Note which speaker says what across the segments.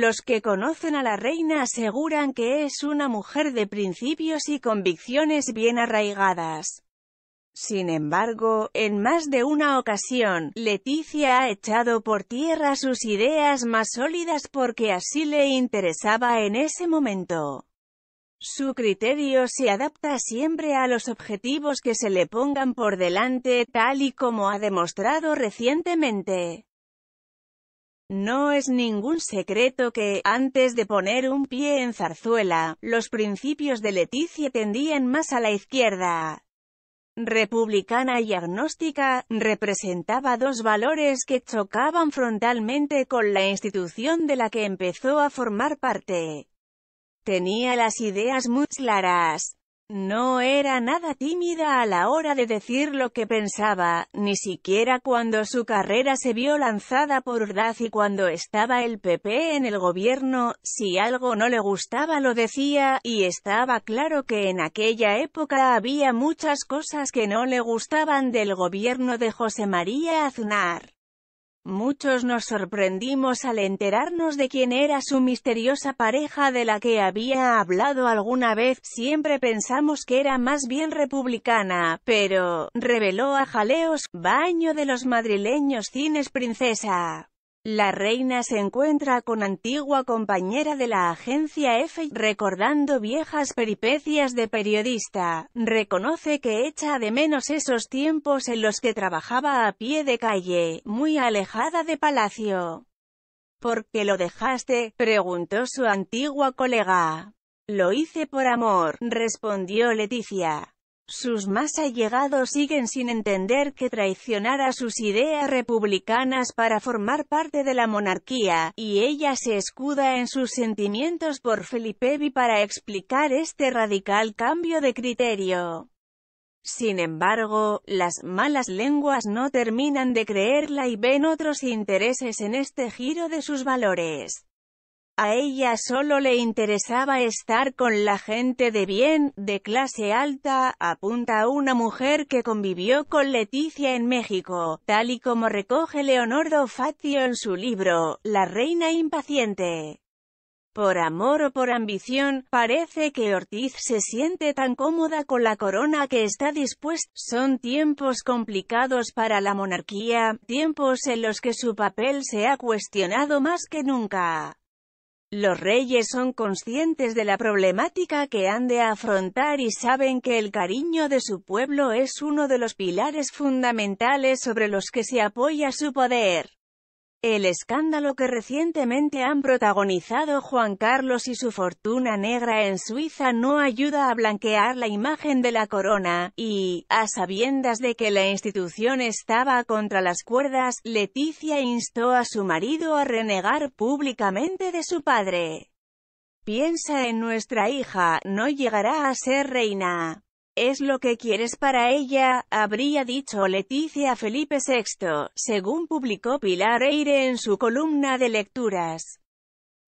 Speaker 1: Los que conocen a la reina aseguran que es una mujer de principios y convicciones bien arraigadas. Sin embargo, en más de una ocasión, Leticia ha echado por tierra sus ideas más sólidas porque así le interesaba en ese momento. Su criterio se adapta siempre a los objetivos que se le pongan por delante, tal y como ha demostrado recientemente. No es ningún secreto que, antes de poner un pie en Zarzuela, los principios de Leticia tendían más a la izquierda. Republicana y agnóstica, representaba dos valores que chocaban frontalmente con la institución de la que empezó a formar parte. Tenía las ideas muy claras, no era nada tímida a la hora de decir lo que pensaba, ni siquiera cuando su carrera se vio lanzada por Urdaz y cuando estaba el PP en el gobierno, si algo no le gustaba lo decía, y estaba claro que en aquella época había muchas cosas que no le gustaban del gobierno de José María Aznar. Muchos nos sorprendimos al enterarnos de quién era su misteriosa pareja de la que había hablado alguna vez, siempre pensamos que era más bien republicana, pero, reveló a Jaleos, baño de los madrileños cines princesa. La reina se encuentra con antigua compañera de la agencia F, recordando viejas peripecias de periodista, reconoce que echa de menos esos tiempos en los que trabajaba a pie de calle, muy alejada de palacio. ¿Por qué lo dejaste? preguntó su antigua colega. Lo hice por amor, respondió Leticia. Sus más allegados siguen sin entender que traicionara sus ideas republicanas para formar parte de la monarquía, y ella se escuda en sus sentimientos por Felipe para explicar este radical cambio de criterio. Sin embargo, las malas lenguas no terminan de creerla y ven otros intereses en este giro de sus valores. A ella solo le interesaba estar con la gente de bien, de clase alta, apunta una mujer que convivió con Leticia en México, tal y como recoge Leonardo Fatio en su libro, La Reina Impaciente. Por amor o por ambición, parece que Ortiz se siente tan cómoda con la corona que está dispuesta. Son tiempos complicados para la monarquía, tiempos en los que su papel se ha cuestionado más que nunca. Los reyes son conscientes de la problemática que han de afrontar y saben que el cariño de su pueblo es uno de los pilares fundamentales sobre los que se apoya su poder. El escándalo que recientemente han protagonizado Juan Carlos y su fortuna negra en Suiza no ayuda a blanquear la imagen de la corona, y, a sabiendas de que la institución estaba contra las cuerdas, Leticia instó a su marido a renegar públicamente de su padre. Piensa en nuestra hija, no llegará a ser reina. Es lo que quieres para ella, habría dicho Leticia Felipe VI, según publicó Pilar Eire en su columna de lecturas.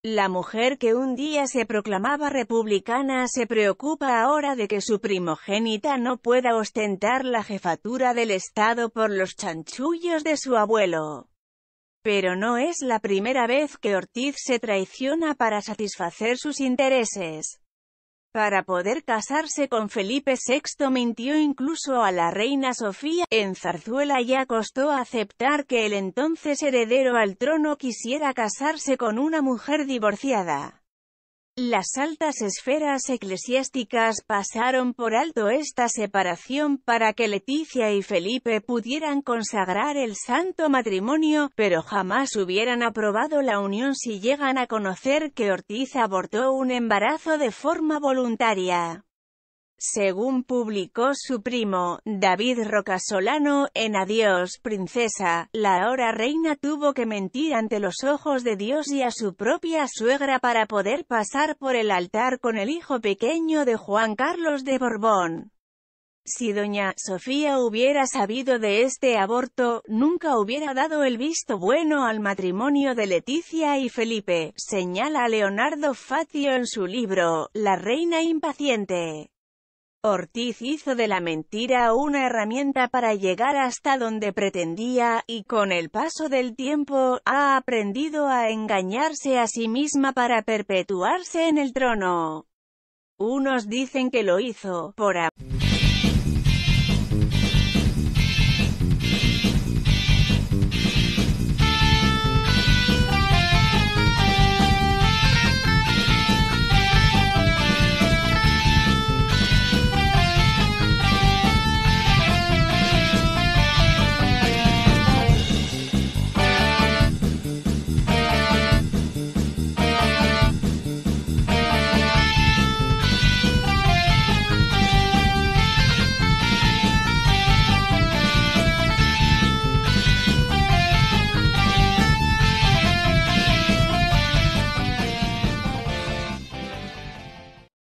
Speaker 1: La mujer que un día se proclamaba republicana se preocupa ahora de que su primogénita no pueda ostentar la jefatura del Estado por los chanchullos de su abuelo. Pero no es la primera vez que Ortiz se traiciona para satisfacer sus intereses. Para poder casarse con Felipe VI mintió incluso a la reina Sofía, en Zarzuela ya costó aceptar que el entonces heredero al trono quisiera casarse con una mujer divorciada. Las altas esferas eclesiásticas pasaron por alto esta separación para que Leticia y Felipe pudieran consagrar el santo matrimonio, pero jamás hubieran aprobado la unión si llegan a conocer que Ortiz abortó un embarazo de forma voluntaria según publicó su primo, David Rocasolano, en Adiós, princesa, la ahora reina tuvo que mentir ante los ojos de Dios y a su propia suegra para poder pasar por el altar con el hijo pequeño de Juan Carlos de Borbón. Si doña Sofía hubiera sabido de este aborto, nunca hubiera dado el visto bueno al matrimonio de Leticia y Felipe, señala Leonardo Facio en su libro, La Reina Impaciente. Ortiz hizo de la mentira una herramienta para llegar hasta donde pretendía, y con el paso del tiempo, ha aprendido a engañarse a sí misma para perpetuarse en el trono. Unos dicen que lo hizo, por amor.